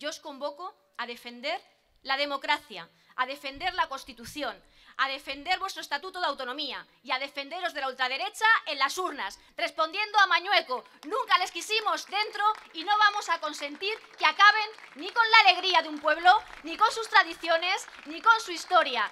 yo os convoco a defender la democracia, a defender la Constitución, a defender vuestro Estatuto de Autonomía y a defenderos de la ultraderecha en las urnas, respondiendo a Mañueco. Nunca les quisimos dentro y no vamos a consentir que acaben ni con la alegría de un pueblo, ni con sus tradiciones, ni con su historia.